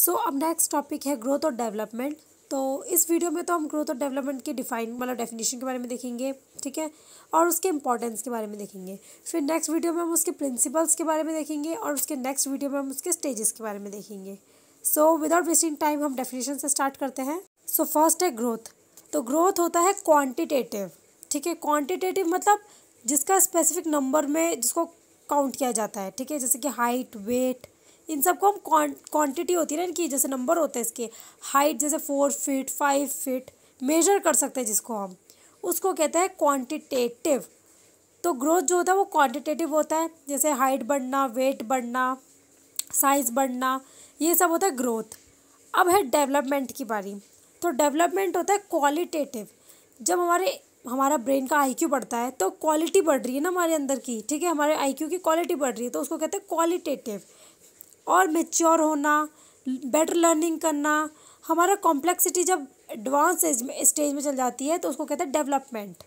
सो अब next topic है growth और डेवलपमेंट तो इस वीडियो में तो हम ग्रोथ और डेवलपमेंट के डिफाइन मतलब डेफिनेशन के बारे में देखेंगे ठीक है और उसके इंपॉर्टेंस के बारे में देखेंगे फिर नेक्स्ट वीडियो में हम उसके प्रिंसिपल्स के बारे में देखेंगे और उसके नेक्स्ट वीडियो में हम उसके स्टेजेस के बारे में देखेंगे सो विदाउट वेस्टिंग टाइम हम डेफिनेशन से स्टार्ट करते हैं सो so, फर्स्ट है ग्रोथ तो ग्रोथ होता है क्वान्टिटेटिव ठीक है क्वान्टिटेटिव मतलब जिसका स्पेसिफिक नंबर में जिसको काउंट किया जाता है ठीक है जैसे कि हाइट वेट इन सबको हम क्वांटिटी होती है ना इनकी जैसे नंबर होते हैं इसके हाइट जैसे four feet five feet measure कर सकते हैं जिसको हम उसको कहते हैं क्वांटिटेटिव तो ग्रोथ जो होता है वो क्वांटिटेटिव होता है जैसे हाइट बढ़ना वेट बढ़ना साइज़ बढ़ना ये सब होता है ग्रोथ अब है डेवलपमेंट की बारी तो डेवलपमेंट होता है क्वालिटेटिव जब हमारे हमारा ब्रेन का आईक्यू बढ़ता है तो क्वालिटी बढ़ रही है ना हमारे अंदर की ठीक है हमारे आईक्यू की क्वालिटी बढ़ रही है तो उसको कहते हैं क्वालिटेटिव और मेच्योर होना बेटर लर्निंग करना हमारा कॉम्प्लेक्सिटी जब एडवांस स्टेज में चल जाती है तो उसको कहते हैं डेवलपमेंट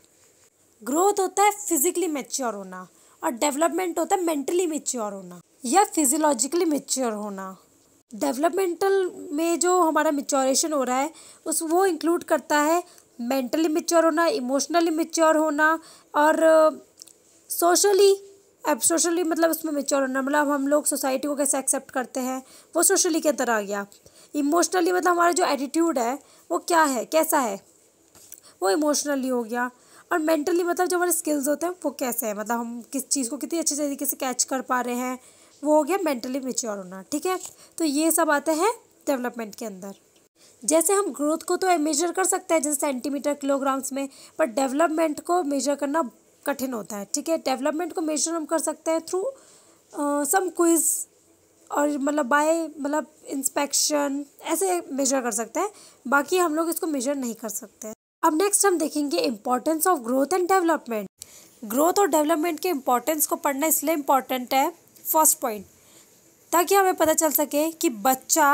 ग्रोथ होता है फिजिकली मेच्योर होना और डेवलपमेंट होता है मेंटली मेच्योर होना या फिजियोलॉजिकली मेच्योर होना डेवलपमेंटल में जो हमारा मेच्योरेशन हो रहा है उस वो इंक्लूड करता है मेंटली मेच्योर होना इमोशनली मेच्योर होना और सोशली uh, अब सोशली मतलब उसमें मेच्योर होना मतलब हम लोग सोसाइटी को कैसे एक्सेप्ट करते हैं वो सोशली के अंदर आ गया इमोशनली मतलब हमारा जो एटीट्यूड है वो क्या है कैसा है वो इमोशनली हो गया और मेंटली मतलब जो हमारे स्किल्स होते हैं वो कैसे हैं मतलब हम किस चीज़ को कितनी अच्छे तरीके से कैच कर पा रहे हैं वो हो गया मेंटली मेच्योर होना ठीक है तो ये सब आते हैं डेवलपमेंट के अंदर जैसे हम ग्रोथ को तो मेजर कर सकते हैं जैसे सेंटीमीटर किलोग्राम्स में पर डेवलपमेंट को मेजर करना कठिन होता है ठीक है डेवलपमेंट को मेजर हम कर सकते हैं थ्रू सम क्विज और मतलब बाय मतलब इंस्पेक्शन ऐसे मेजर कर सकते हैं बाकी हम लोग इसको मेजर नहीं कर सकते अब नेक्स्ट हम देखेंगे importance of growth and development growth और डेवलपमेंट के इम्पोर्टेंस को पढ़ना इसलिए इम्पॉर्टेंट है फर्स्ट पॉइंट ताकि हमें पता चल सके कि बच्चा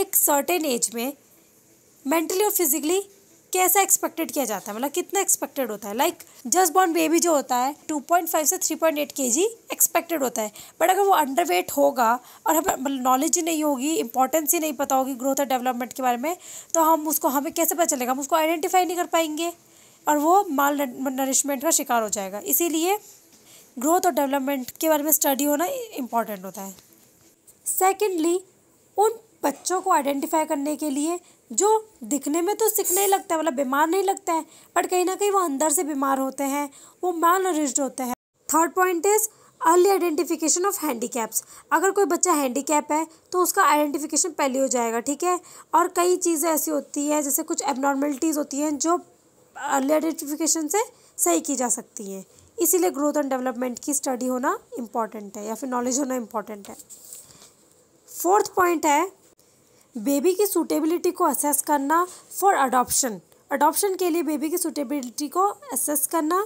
एक सर्टेन एज में मेंटली और फिजिकली कैसा एक्सपेक्टेड किया जाता है मतलब कितना एक्सपेक्टेड होता है लाइक जस्ट बॉर्न बेबी जो होता है 2.5 से 3.8 जी एक्सपेक्टेड होता है बट अगर वो अंडर वेट होगा और हमें नॉलेज मतलब ही नहीं होगी इंपॉर्टेंस ही नहीं पता होगी ग्रोथ और डेवलपमेंट के बारे में तो हम उसको हमें कैसे पता चलेगा हम उसको आइडेंटिफाई नहीं कर पाएंगे और वो माल नरिशमेंट का शिकार हो जाएगा इसीलिए ग्रोथ और डेवलपमेंट के बारे में स्टडी होना इम्पॉर्टेंट होता है सेकेंडली उन बच्चों को आइडेंटिफाई करने के लिए जो दिखने में तो सिक नहीं लगता है मतलब बीमार नहीं लगते हैं बट कहीं ना कहीं वो अंदर से बीमार होते हैं वो माल नरिश्ड होते हैं third point is early identification of handicaps अगर कोई बच्चा हैंडीकैप है तो उसका आइडेंटिफिकेशन पहले हो जाएगा ठीक है और कई चीज़ें ऐसी होती हैं जैसे कुछ एबनॉर्मेलिटीज़ होती हैं जो अर्ली आइडेंटिफिकेशन से सही की जा सकती हैं इसीलिए ग्रोथ एंड डेवलपमेंट की स्टडी होना इम्पॉर्टेंट है या फिर नॉलेज होना इम्पॉर्टेंट है फोर्थ पॉइंट है बेबी की सूटेबिलिटी को असेस करना फॉर अडॉप्शन अडॉप्शन के लिए बेबी की सूटेबिलिटी को असेस करना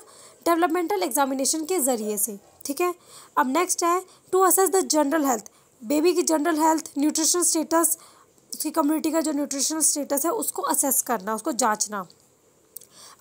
डेवलपमेंटल एग्जामिनेशन के ज़रिए से ठीक है अब नेक्स्ट है to assess the general health baby की जनरल हेल्थ न्यूट्रिशन स्टेटस उसकी कम्युनिटी का जो न्यूट्रिशनल स्टेटस है उसको असेस करना उसको जांचना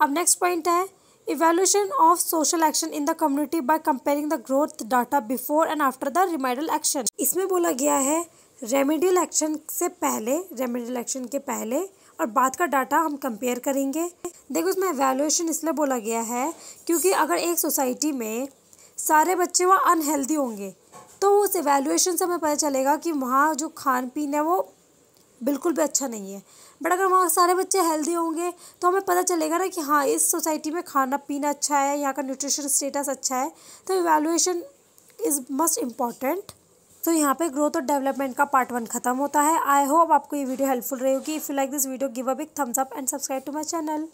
अब नेक्स्ट पॉइंट है evaluation of social action in the community by comparing the growth data before and after the remedial action इसमें बोला गया है रेमेडियल एक्शन से पहले रेमेडियल एक्शन के पहले और बाद का डाटा हम कंपेयर करेंगे देखो इसमें एवेलुएशन इसलिए बोला गया है क्योंकि अगर एक सोसाइटी में सारे बच्चे वहाँ अनहेल्दी होंगे तो उस एवेल्यूशन से हमें पता चलेगा कि वहाँ जो खान पीन है वो बिल्कुल भी अच्छा नहीं है बट अगर वहाँ सारे बच्चे हेल्दी होंगे तो हमें पता चलेगा ना कि हाँ इस सोसाइटी में खाना पीना अच्छा है यहाँ का न्यूट्रिशन स्टेटस अच्छा है तो इवेलुएशन इज़ मस्ट इम्पॉर्टेंट तो यहाँ पे ग्रोथ और डेवलपमेंट का पार्ट वन खत्म होता है आई होप आपको ये वीडियो हेल्पफुल रहेगी if you like this video give a big thumbs up and subscribe to my channel